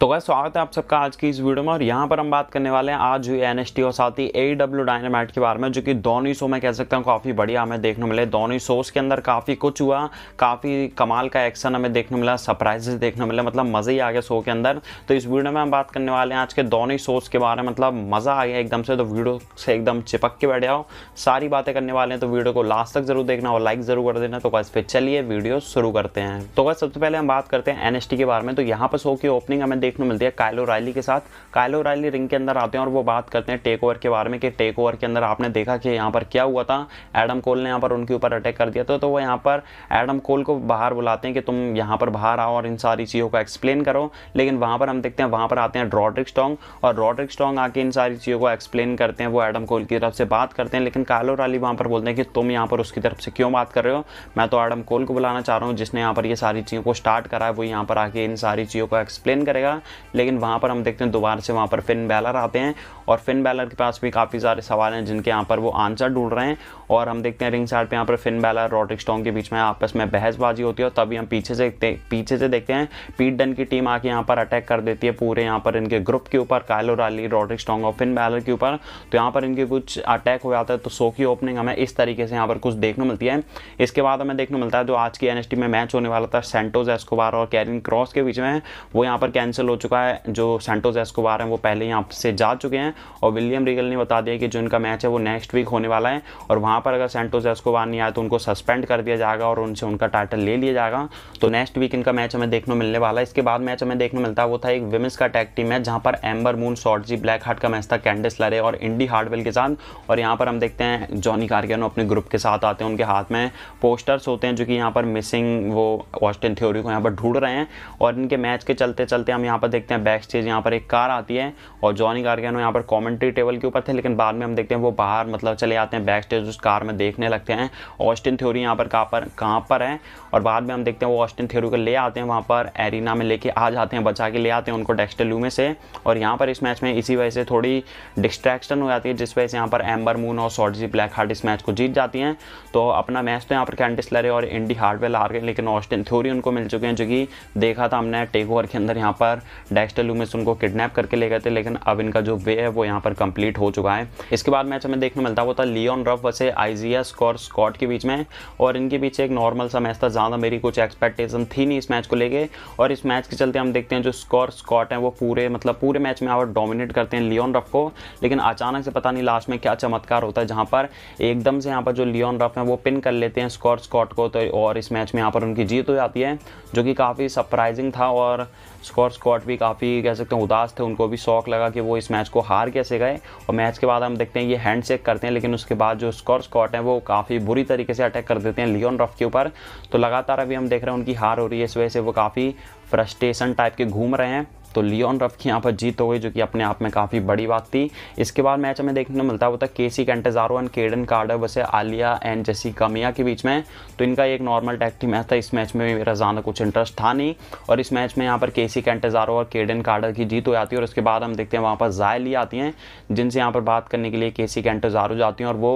तो वह स्वागत है आप सबका आज की इस वीडियो में और यहाँ पर हम बात करने वाले हैं आज हुई एन और साथ ही ए डब्ल्यू डायनामाइट के बारे में जो कि दोनों ही शो में कह सकता हूँ काफ़ी बढ़िया हमें देखने मिले दोनों ही शोज के अंदर काफ़ी कुछ हुआ काफ़ी कमाल का एक्शन हमें देखने मिला सरप्राइजेस देखने मिले मतलब मज़े ही आ गया शो के अंदर तो इस वीडियो में हम बात करने वाले हैं आज के दोनों ही शोज के बारे में मतलब मज़ा आ गया एकदम से तो वीडियो से एकदम चिपक के बैठ जाओ सारी बातें करने वाले हैं तो वीडियो को लास्ट तक जरूर देखना और लाइक ज़रूर कर देना तो बस फिर चलिए वीडियो शुरू करते हैं तो बस सबसे पहले हम बात करते हैं एन के बारे में तो यहाँ पर शो की ओपनिंग हमें देखने मिलती है कायलो रायली के साथ कायलो रायली रिंग के अंदर आते हैं और वो बात करते हैं टेक ओवर के बारे में कि टेक ओवर के अंदर आपने देखा कि यहाँ पर क्या हुआ था एडम कोल ने यहाँ पर उनके ऊपर अटैक कर दिया था तो वो यहाँ पर एडम कोल को बाहर बुलाते हैं कि तुम यहाँ पर बाहर आओ और इन सारी चीज़ों को एक्सप्लेन करो लेकिन वहाँ पर हम देखते हैं वहाँ पर आते हैं ड्रॉड्रिक स्टोंग और रॉड्रिक स्टोंग आके इन सारी चीज़ों को एक्सप्लेन करते हैं वो एडम कोल की तरफ से बात करते हैं लेकिन कायलो राली वहाँ पर बोलते हैं कि तुम यहाँ पर उसकी तरफ से क्यों बात कर रहे हो मैं तो एडम कोल को बुलाना चाह रहा हूँ जिसने यहाँ पर ये सारी चीज़ों को स्टार्ट करा है वो यहाँ पर आके इन सारी चीज़ों को एक्सप्लेन करेगा लेकिन वहाँ पर हम देखते हैं दोबारा से वहाँ पर फिन बैलर आते हैं और फिन बैलर के पास भी काफ़ी सारे सवाल हैं जिनके यहाँ पर वो आंसर ढूंढ रहे हैं और हम देखते हैं रिंग साइड पर यहाँ पर फिन बैलर रॉड्रिक स्टोंग के बीच में आपस में बहसबाजी होती है और तभी हम पीछे से देखते पीछे से देखते हैं पीट डन की टीम आके यहाँ पर अटैक कर देती है पूरे यहाँ पर इनके ग्रुप के ऊपर कायलो राली रॉड्रिक स्टोंग और फिन बैलर के ऊपर तो यहाँ पर इनके कुछ अटैक हो जाता है तो सो की ओपनिंग हमें इस तरीके से यहाँ पर कुछ देखने मिलती है इसके बाद हमें देखने मिलता है जो आज की एनएसटी में मैच होने वाला था सेंटोज एस्कोबार और कैरिन क्रॉस के बीच में वो यहाँ पर कैंसिल हो चुका है जो सेंटोज एस्कोबार हैं वो पहले ही आपसे जा चुके हैं और विलियम रिगल ने बता दिया कि जो इनका मैच है वो नेक्स्ट वीक होने वाला है और वहाँ पर अगर सेंटोज एस्कोबार नहीं आया तो उनको सस्पेंड कर दिया जाएगा और उनसे उनका टाइटल ले लिया जाएगा तो नेक्स्ट वीक इनका मैच हमें देखने मिलने वाला है इसके बाद मैच हमें देखने मिलता है वो था एक विमेंस का टैग टीम मैच जहाँ पर Ember Moon Shotzi Blackheart का मैच था कैंडिस लरे और इंडी हार्डवेल के साथ और यहाँ पर हम देखते हैं जॉनी कार्गेनो अपने ग्रुप के साथ आते हैं उनके हाथ में पोस्टर्स होते हैं जो कि यहाँ पर मिसिंग वो ऑस्टिन थ्योरी को यहाँ पर ढूंढ रहे हैं और इनके मैच के चलते चलते हम यहाँ यहाँ पर देखते हैं बैक स्टेज यहाँ पर एक कार आती है और जॉनी गार्गेनो यहाँ पर कॉमेंट्री टेबल के ऊपर थे लेकिन बाद में हम देखते हैं वो बाहर मतलब चले आते हैं बैक स्टेज उस कार में देखने लगते हैं ऑस्टिन थ्योरी यहाँ पर कहाँ पर कहाँ पर है और बाद में हम देखते हैं वो ऑस्टिन थ्योरी को ले आते हैं वहाँ पर एरिना में लेके आ जाते हैं बचा के ले आते हैं उनको डेक्स्टलू में से और यहाँ पर इस मैच में इसी वजह से थोड़ी डिस्ट्रैक्शन हो जाती है जिस वजह से यहाँ पर एम्बर मून और सॉर्जी ब्लैक हार्ट इस मैच को जीत जाती हैं तो अपना मैच तो यहाँ पर कैंडिस लरे और इंडी हार्डवेल हार गए लेकिन ऑस्टिन थ्योरी उनको मिल चुके हैं जो कि देखा था हमने टेक ओवर के अंदर यहाँ पर डेक्सटर डेक्स्टर लूमिस उनको किडनैप करके ले गए थे लेकिन अब इनका जो वे है वो यहाँ पर कंप्लीट हो चुका है इसके बाद मैच हमें देखने मिलता वो था लियोन रफ वैसे आइजिया स्कॉर स्कॉट के बीच में और इनके बीच एक नॉर्मल सा मैच था ज़्यादा मेरी कुछ एक्सपेक्टेशन थी नहीं इस मैच को लेके और इस मैच के चलते हम देखते हैं जो स्कॉर स्कॉट हैं वो पूरे मतलब पूरे मैच में और डोमिनेट करते हैं लियोन रफ को लेकिन अचानक से पता नहीं लास्ट में क्या चमत्कार होता है जहाँ पर एकदम से यहाँ पर जो लियोन रफ हैं वो पिन कर लेते हैं स्कॉर स्कॉट को तो और इस मैच में यहाँ पर उनकी जीत हो जाती है जो कि काफ़ी सरप्राइजिंग था और स्कॉर स्कॉट स्कॉट भी काफ़ी कह सकते हैं उदास थे उनको भी शौक लगा कि वो इस मैच को हार कैसे गए और मैच के बाद हम देखते हैं ये हैंड चेक करते हैं लेकिन उसके बाद जो स्कॉट स्कॉट हैं वो काफ़ी बुरी तरीके से अटैक कर देते हैं लियोन रफ के ऊपर तो लगातार अभी हम देख रहे हैं उनकी हार हो रही है इस वजह से वो काफ़ी फ्रस्ट्रेशन टाइप के घूम रहे हैं तो लियोन रफ की यहाँ पर जीत हो गई जो कि अपने आप में काफ़ी बड़ी बात थी इसके बाद मैच हमें देखने को मिलता है वो था केसी कैंटेजारो एंड केडन कार्डर वैसे आलिया एंड जेसी कमिया के बीच में तो इनका एक नॉर्मल टैग टीम मैच था इस मैच में मेरा ज़्यादा कुछ इंटरेस्ट था नहीं और इस मैच में यहाँ पर के सी कैंटेजारो और केडन कार्डर की जीत हो जाती है और उसके बाद हम देखते हैं वहाँ पर जायली आती हैं जिनसे यहाँ पर बात करने के लिए के सी कैंटेजारो जाती हैं और वो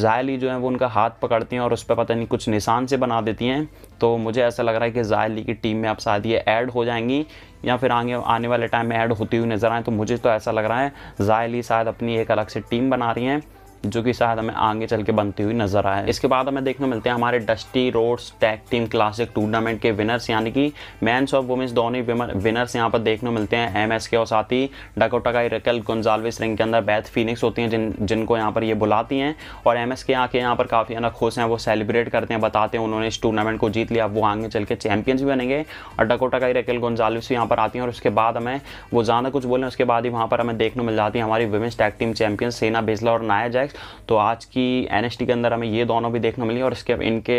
जायली जो है वो उनका हाथ पकड़ती हैं और उस पर पता नहीं कुछ निशान से बना देती हैं तो मुझे ऐसा लग रहा है कि जायली की टीम में आप शायद ये ऐड हो जाएंगी या फिर आगे आने वाले टाइम में ऐड होती हुई नज़र आए तो मुझे तो ऐसा लग रहा है जायली शायद अपनी एक अलग से टीम बना रही हैं जो कि शायद हमें आगे चल के बनती हुई नजर आए इसके बाद हमें देखने मिलते हैं हमारे Dusty Rhodes tag team classic tournament के विनर्स यानी कि मैंस और वुमेंस दोनों विनर्स यहाँ पर देखने मिलते हैं एम एस के और साथ ही डकोटा का रकल गुंजालविस रिंग के अंदर बैथ फिनिक्स होती हैं जिन जिनको यहाँ पर ये बुलाती हैं और एम एस के आके यहाँ पर काफ़ी ज़्यादा खुश हैं वो सेलिब्रेट करते हैं बताते हैं उन्होंने इस टूर्नामेंट को जीत लिया वो आगे चल के चैंपियंस भी बनेंगे और डकोटा का रकल गुंजालविस भी यहाँ पर आती हैं और उसके बाद हमें वो ज़्यादा कुछ बोले उसके बाद ही वहाँ पर हमें देखने मिल जाती है हमारी वुमेंस टैग टीम चैंपियन सेना बेजला और नाया जैक्स सिक्स तो आज की एन के अंदर हमें ये दोनों भी देखने मिली और इसके इनके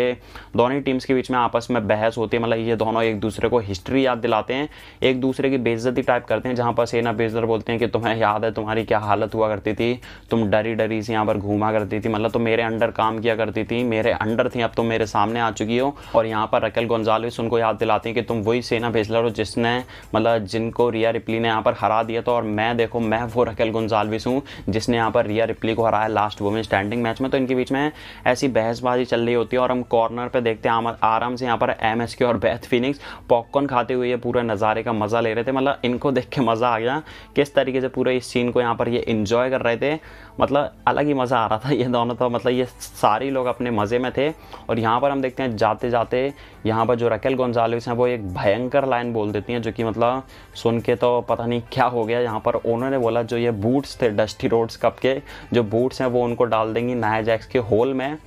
दोनों ही टीम्स के बीच में आपस में बहस होती है मतलब ये दोनों एक दूसरे को हिस्ट्री याद दिलाते हैं एक दूसरे की बेजती टाइप करते हैं जहाँ पर सेना बेजर बोलते हैं कि तुम्हें याद है तुम्हारी क्या हालत हुआ करती थी तुम डरी डरी से यहाँ पर घूमा करती थी मतलब तुम मेरे अंडर काम किया करती थी मेरे अंडर थी अब तुम मेरे सामने आ चुकी हो और यहाँ पर रकेल गोंजालिस उनको याद दिलाती हैं कि तुम वही सेना बेजलर हो जिसने मतलब जिनको रिया रिपली ने यहाँ पर हरा दिया था और मैं देखो मैं वो रकेल गोंजालविस हूँ जिसने यहाँ पर रिया रिपली को हराया लास्ट वुमेन स्टैंडिंग मैच में तो इनके बीच में ऐसी बहसबाजी चल रही होती है और हम कॉर्नर पर देखते हैं आराम से यहाँ पर एम एस के और बेथ फिनिक्स पॉपकॉर्न खाते हुए पूरे नज़ारे का मज़ा ले रहे थे मतलब इनको देख के मज़ा आ गया किस तरीके से पूरे इस सीन को यहाँ पर ये इन्जॉय कर रहे थे मतलब अलग ही मज़ा आ रहा था ये दोनों तो मतलब ये सारे लोग अपने मज़े में थे और यहाँ पर हम देखते हैं जाते जाते यहाँ पर जो रकेल गोंजालविस हैं वो एक भयंकर लाइन बोल देती हैं जो कि मतलब सुन के तो पता नहीं क्या हो गया यहाँ पर उन्होंने बोला जो ये बूट्स थे डस्टी रोड्स कप के जो बूट्स हैं वो उनको डाल देंगी नया जैक्स के होल में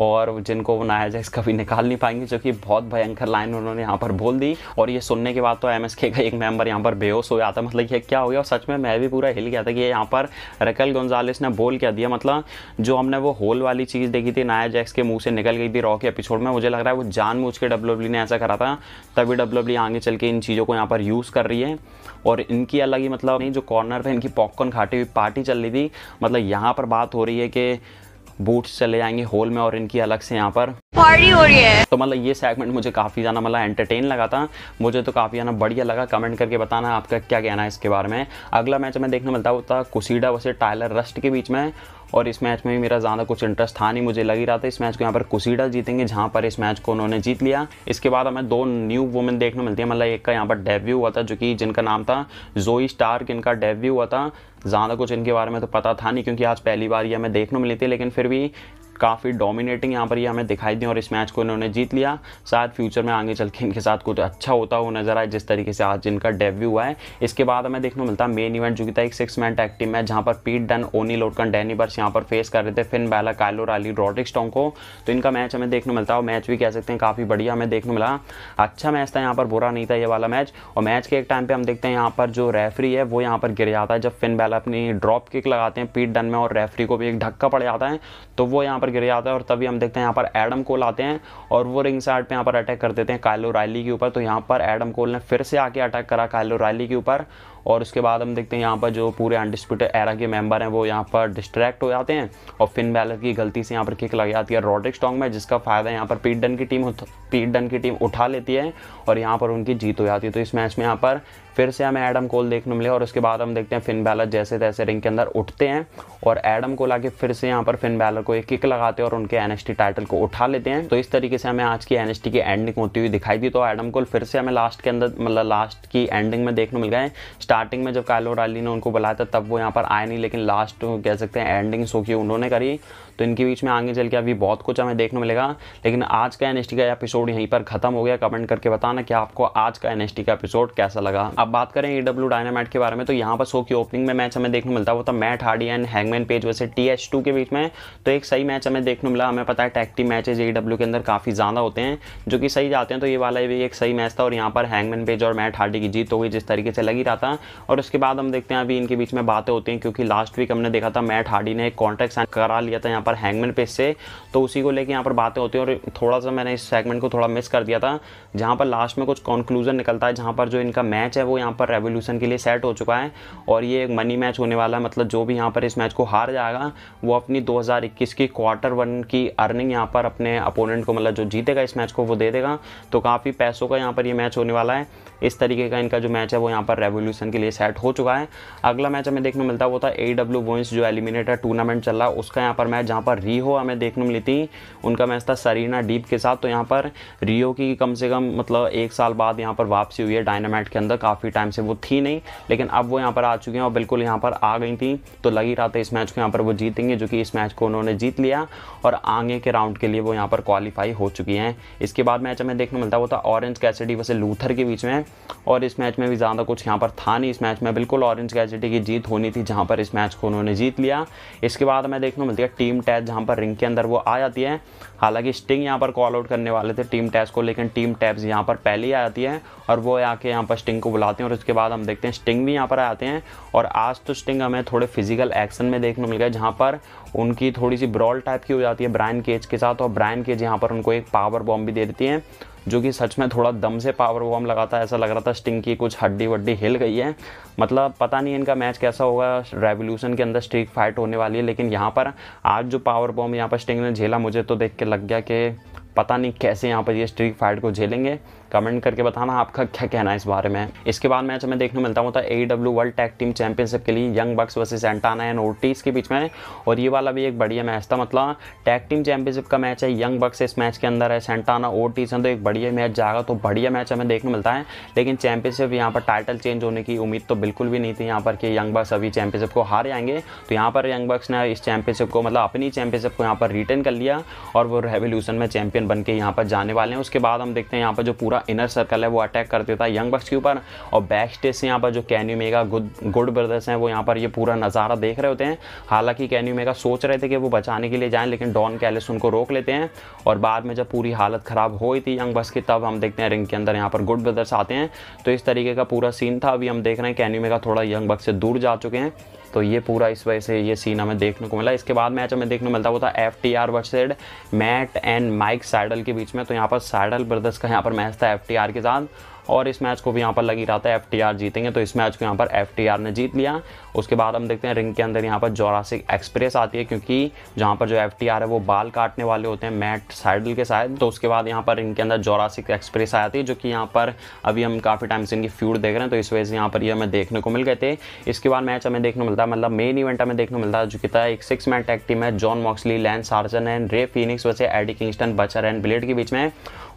और जिनको वो नाया जैक्स कभी निकाल नहीं पाएंगे जो कि बहुत भयंकर लाइन उन्होंने यहाँ पर बोल दी और ये सुनने के बाद तो एम का एक मेंबर यहाँ पर बेहोश हो गया था मतलब ये क्या हो गया और सच में मैं भी पूरा हिल गया था कि यहाँ पर रकल गंजालिस ने बोल क्या दिया मतलब जो हमने वो होल वाली चीज़ देखी थी नाया जैक्स के मुँह से निकल गई थी रॉ के एपिसोड में मुझे लग रहा है वो जानबूझ के डब्ल्यू e ने ऐसा करा था तभी डब्ल्यू e आगे चल के इन चीज़ों को यहाँ पर यूज़ कर रही है और इनकी अलग ही मतलब नहीं जो कॉर्नर पर इनकी पॉपकॉर्न खाटी हुई पार्टी चल रही थी मतलब यहाँ पर बात हो रही है कि बूट्स चले जाएंगे होल में और इनकी अलग से यहाँ पर पार्टी हो रही है तो मतलब ये सेगमेंट मुझे काफ़ी ज़्यादा मतलब एंटरटेन लगा था मुझे तो काफ़ी ज़्यादा बढ़िया लगा कमेंट करके बताना आपका क्या कहना है इसके बारे में अगला मैच हमें देखने मिलता होता कुसीडा वैसे टाइलर रस्ट के बीच में और इस मैच में भी मेरा ज़्यादा कुछ इंटरेस्ट था नहीं मुझे लग ही रहा था इस मैच को यहाँ पर कुसीडा जीतेंगे जहाँ पर इस मैच को उन्होंने जीत लिया इसके बाद हमें दो न्यू वुमेन देखने मिलती है मतलब एक का यहाँ पर डेब्यू हुआ था जो कि जिनका नाम था जोई स्टार्क इनका डेब्यू हुआ था ज़्यादा कुछ इनके बारे में तो पता था नहीं क्योंकि आज पहली बार ये हमें देखने मिली थी लेकिन फिर भी काफ़ी डोमिनेटिंग यहाँ पर ये हमें दिखाई दी और इस मैच को इन्होंने जीत लिया शायद फ्यूचर में आगे चल के इनके साथ कुछ अच्छा होता हुआ नजर आए जिस तरीके से आज इनका डेब्यू हुआ है इसके बाद हमें देखने को मिलता है मेन इवेंट जो कि था एक सिक्स मैन टैक टीम है जहाँ पर पीट डन ओनी लोटकन डैनी बर्स यहाँ पर फेस कर रहे थे फिन बैला कायलो राली रॉड्रिक स्टोंग को तो इनका मैच हमें देखने मिलता है और मैच भी कह सकते हैं काफ़ी बढ़िया हमें देखने मिला अच्छा मैच था यहाँ पर बुरा नहीं था ये वाला मैच और मैच के एक टाइम पर हम देखते हैं यहाँ पर जो रेफरी है वो यहाँ पर गिर जाता है जब फिन बैला अपनी ड्रॉप किक लगाते हैं पीट डन में और रेफरी को भी एक धक्का पड़ जाता है तो वो यहाँ पर पर गिर जाता है और तभी हम देखते हैं यहाँ पर एडम कोल आते हैं और वो रिंग साइड पर यहाँ पर अटैक कर देते हैं कायलो रैली के ऊपर तो यहाँ पर एडम कोल ने फिर से आके अटैक करा कायलो रैली के ऊपर और उसके बाद हम देखते हैं यहाँ पर जो पूरे अनडिस्प्यूटेड एरा के मेंबर हैं वो यहाँ पर डिस्ट्रैक्ट हो जाते हैं और फिन बैलर की गलती से यहाँ पर किक लग जाती है रॉड्रिक स्टॉन्ग में जिसका फ़ायदा यहाँ पर पीट डन की टीम पीट डन की टीम उठा लेती है और यहाँ पर उनकी जीत हो जाती है तो इस मैच में यहाँ पर फिर से हमें एडम कोल देखने मिले और उसके बाद हम देखते हैं फिन बैलर जैसे तैसे रिंग के अंदर उठते हैं और एडम कोल आके फिर से यहाँ पर फिन बैलर को एक किक लगाते हैं और उनके एन टाइटल को उठा लेते हैं तो इस तरीके से हमें आज की एन की एंडिंग होती हुई दिखाई दी तो एडम कोल फिर से हमें लास्ट के अंदर मतलब लास्ट की एंडिंग में देखने मिल गए स्टार स्टार्टिंग में जब कायलो राली ने उनको बुलाया था तब वो यहाँ पर आए नहीं लेकिन लास्ट कह सकते हैं एंडिंग शो की उन्होंने करी तो इनके बीच में आगे चल के अभी बहुत कुछ हमें देखने मिलेगा लेकिन आज का एन का एपिसोड यहीं पर खत्म हो गया कमेंट करके बताना कि आपको आज का एन का एपिसोड कैसा लगा अब बात करें ई डब्ल्यू के बारे में तो यहाँ पर शो की ओपनिंग में मैच हमें देखने मिलता वो था Matt Hardy and Hangman Page वैसे टी टू के बीच में तो एक सही मैच हमें देखने मिला हमें पता है टैक्टी मैचेज ई के अंदर काफ़ी ज़्यादा होते हैं जो कि सही जाते हैं तो ये वाला भी एक सही मैच था और यहाँ पर हैंगमैन पेज और मैट हार्डी की जीत हो गई जिस तरीके से लगी रहा था हैं और उसके बाद हम देखते हैं अभी इनके बीच में बातें होती हैं क्योंकि लास्ट वीक हमने देखा था मैट हार्डी ने एक कॉन्ट्रैक्ट साइन करा लिया था यहाँ पर हैंगमैन पेज से तो उसी को लेकर यहाँ पर बातें होती हैं और थोड़ा सा मैंने इस सेगमेंट को थोड़ा मिस कर दिया था जहाँ पर लास्ट में कुछ कंक्लूजन निकलता है जहाँ पर जो इनका मैच है वो यहाँ पर रेवोल्यूशन के लिए सेट हो चुका है और ये एक मनी मैच होने वाला है मतलब जो भी यहाँ पर इस मैच को हार जाएगा वो अपनी दो की क्वार्टर वन की अर्निंग यहाँ पर अपने अपोनेंट को मतलब जो जीतेगा इस मैच को वो दे देगा तो काफ़ी पैसों का यहाँ पर ये मैच होने वाला है इस तरीके का इनका जो मैच है वो यहाँ पर रेवोल्यूशन राजस्थान के लिए सेट हो चुका है अगला मैच हमें देखने मिलता है वो था ए डब्ल्यू वोइंस जो एलिमिनेटर टूर्नामेंट चल रहा है उसका यहाँ पर मैच जहाँ पर रियो हमें देखने मिली थी उनका मैच था सरीना डीप के साथ तो यहाँ पर रियो की कम से कम मतलब एक साल बाद यहाँ पर वापसी हुई है डायनामाइट के अंदर काफ़ी टाइम से वो थी नहीं लेकिन अब वो यहाँ पर आ चुकी हैं और बिल्कुल यहाँ पर आ गई थी तो लग ही रहा था इस मैच को यहाँ पर वो जीतेंगे जो कि इस मैच को उन्होंने जीत लिया और आगे के राउंड के लिए वो यहाँ पर क्वालिफाई हो चुकी हैं इसके बाद मैच हमें देखने मिलता वो था ऑरेंज कैसेडी वैसे लूथर के बीच में और इस मैच में भी ज़्यादा कुछ यहाँ पर था पाकिस्तानी इस मैच में बिल्कुल ऑरेंज गैजेटी की जीत होनी थी जहाँ पर इस मैच को उन्होंने जीत लिया इसके बाद हमें देखने को मिलती है टीम टैच जहाँ पर रिंग के अंदर वो आ जाती है हालांकि स्टिंग यहाँ पर कॉल आउट करने वाले थे टीम टैच को लेकिन टीम टैप्स यहाँ पर पहले ही आ जाती है और वो आके यहाँ पर स्टिंग को बुलाते हैं और उसके बाद हम देखते हैं स्टिंग भी यहाँ पर आते हैं और आज तो स्टिंग हमें थोड़े फिजिकल एक्शन में देखने को मिल गया जहाँ पर उनकी थोड़ी सी ब्रॉल टाइप की हो जाती है ब्रायन केज के साथ और ब्रायन केज यहाँ पर उनको एक पावर बॉम्ब भी दे देती है जो कि सच में थोड़ा दम से पावर बॉम लगाता ऐसा लग रहा था स्टिंग की कुछ हड्डी वड्डी हिल गई है मतलब पता नहीं इनका मैच कैसा होगा रेवोल्यूशन के अंदर स्ट्रीक फाइट होने वाली है लेकिन यहाँ पर आज जो पावर बॉम्ब यहाँ पर स्टिंग ने झेला मुझे तो देख के लग गया कि पता नहीं कैसे यहाँ पर ये स्ट्रीक फाइट को झेलेंगे कमेंट करके बताना आपका क्या कहना है इस बारे में इसके बाद मैच हमें देखने मिलता हूँ A W world tag team championship के लिए Young Bucks versus Santana and Ortiz के बीच में और ये वाला भी एक बढ़िया मैच था मतलब टैग टीम चैंपियनशिप का मैच है यंग बक्स इस मैच के अंदर है सेंटाना ओटीज है तो एक बढ़िया मैच जाएगा तो बढ़िया मैच हमें देखने मिलता है लेकिन चैंपियनशिप यहाँ पर टाइटल चेंज होने की उम्मीद तो बिल्कुल भी नहीं थी यहाँ पर कि यंग बक्स अभी चैंपियनशिप को हार जाएंगे तो यहाँ पर यंग बक्स ने इस चैंपियनशिप को मतलब अपनी चैंपियनशिप को यहाँ पर रिटर्न कर लिया और वो रेवोल्यूशन में चैंपियन बन के यहाँ पर जाने वाले हैं उसके बाद हम देखते हैं यहाँ पर जो पूरा पूरा इनर सर्कल है वो अटैक कर देता है यंग बक्स के ऊपर और बैक स्टेज से यहाँ पर जो Kenny Omega good good brothers हैं वो यहाँ पर ये पूरा नज़ारा देख रहे होते हैं हालांकि कैन्यू मेगा सोच रहे थे कि वो बचाने के लिए जाएँ लेकिन डॉन कैलिस उनको रोक लेते हैं और बाद में जब पूरी हालत ख़राब हुई थी यंग बक्स की तब हम देखते हैं रिंग के अंदर यहाँ पर गुड ब्रदर्स आते हैं तो इस तरीके का पूरा सीन था अभी हम देख रहे हैं कैन्यू मेगा थोड़ा यंग बक्स से दूर जा चुके हैं तो ये पूरा इस वजह से ये सीन हमें देखने को मिला इसके बाद मैच हमें देखने को मिलता वो था F T R versus Matt and Mike Sydal के बीच में तो यहाँ पर सैडल ब्रदर्स का यहाँ पर मैच था एफ टी आर के साथ और इस मैच को भी यहाँ पर लगी रहा था एफ जीतेंगे तो इस मैच को यहाँ पर एफ ने जीत लिया उसके बाद हम देखते हैं रिंग के अंदर यहाँ पर जोरासिक एक्सप्रेस आती है क्योंकि जहाँ पर जो एफ है वो बाल काटने वाले होते हैं मैट साइडल के साथ तो उसके बाद यहाँ पर रिंग के अंदर जोरासिक एक्सप्रेस आया थी जो कि यहाँ पर अभी हम काफ़ी टाइम से इनकी फ्यूड देख रहे हैं तो इस वजह से यहाँ पर ये हमें देखने को मिल गए थे इसके बाद मैच हमें देखने को मिलता है मतलब मेन इवेंट हमें देखने को मिलता है जो कि एक सिक्स मैन टैग टीम है John Moxley Lance Archer and Rey Fenix वैसे Eddie Kingston Butcher and Blade के बीच में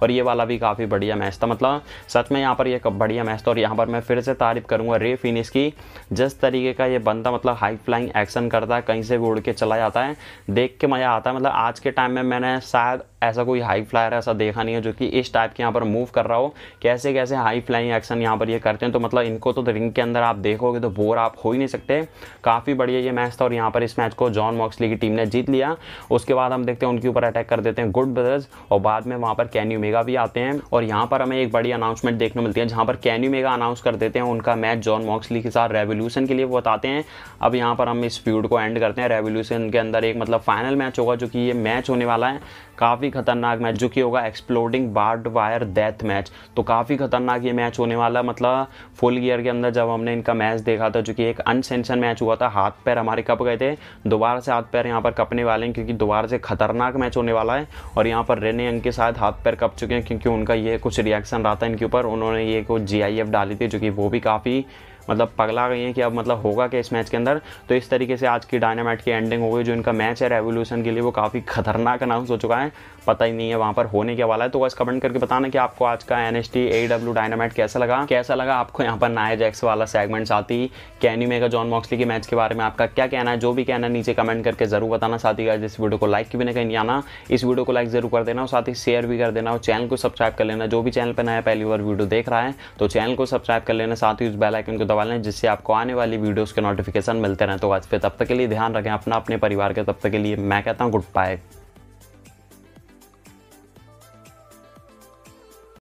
और ये वाला भी काफ़ी बढ़िया मैच था मतलब सच में यहाँ पर ये बढ़िया मैच था और यहाँ पर मैं फिर से तारीफ करूँगा रे फिनिश की जिस तरीके का ये बंदा मतलब हाई फ्लाइंग एक्शन करता है कहीं से भी उड़ के चला जाता है देख के मज़ा आता है मतलब आज के टाइम में मैंने शायद ऐसा कोई हाई फ्लायर ऐसा देखा नहीं है जो कि इस टाइप के यहाँ पर मूव कर रहा हो कैसे कैसे हाई फ्लाइंग एक्शन यहाँ पर ये करते हैं तो मतलब इनको तो रिंग के अंदर आप देखोगे तो बोर आप हो ही नहीं सकते काफ़ी बढ़िया ये मैच था और यहाँ पर इस मैच को जॉन मॉक्सली की टीम ने जीत लिया उसके बाद हम देखते हैं उनके ऊपर अटैक कर देते हैं गुड ब्रदर्स और बाद में वहाँ पर कैन यू मेक मेगा भी आते हैं और यहाँ पर हमें एक बड़ी अनाउंसमेंट देखने मिलती है जहाँ पर कैनी मेगा अनाउंस कर देते हैं उनका मैच जॉन मॉक्सली के साथ रेवोल्यूशन के लिए वो बताते हैं अब यहाँ पर हम इस फ्यूड को एंड करते हैं रेवोल्यूशन के अंदर एक मतलब फाइनल मैच होगा जो कि ये मैच होने वाला है काफ़ी खतरनाक मैच जो कि होगा exploding barbed wire death match तो काफ़ी खतरनाक ये मैच होने वाला मतलब फुल गियर के अंदर जब हमने इनका मैच देखा था जो कि एक अनसेंशन मैच हुआ था हाथ पैर हमारे कप गए थे दोबारा से हाथ पैर यहाँ पर कपने वाले हैं क्योंकि दोबारा से खतरनाक मैच होने वाला है और यहाँ पर रेने अंग के साथ हाथ पैर कप चुके हैं क्योंकि उनका ये कुछ रिएक्शन रहा था इनके ऊपर उन्होंने ये कुछ जी डाली थी जो कि वो भी काफ़ी मतलब पगला गई हैं कि अब मतलब होगा क्या इस मैच के अंदर तो इस तरीके से आज की डायनामाइट की एंडिंग हो गई जो इनका मैच है रेवोल्यूशन के लिए वो काफ़ी खतरनाक अनाउंस हो चुका है पता ही नहीं है वहाँ पर होने के वाला है तो बस कमेंट करके बताना कि आपको आज का N S T A W Dynamite कैसा लगा कैसा लगा आपको यहाँ पर नाया जैक्स वाला सेगमेंट साथ ही कैनी मेगा जॉन मॉक्सली के मैच के बारे में आपका क्या कहना है जो भी कहना है नीचे कमेंट करके जरूर बताना साथ ही इस वीडियो को लाइक भी नहीं कहीं आना इस वीडियो को लाइक जरूर कर देना और साथ ही शेयर भी कर देना और चैनल को सब्सक्राइब कर लेना जो भी चैनल पर नया पहली बार वीडियो देख रहा है तो चैनल को सब्सक्राइब कर लेना साथ ही उस बेलाइकन को दबा वाले हैं जिससे आपको आने वाली वीडियोज़ के नोटिफिकेशन मिलते रहें तो आज पे तब तक के लिए ध्यान रखें अपना अपने परिवार के तब तक के लिए मैं कहता हूँ गुड बाय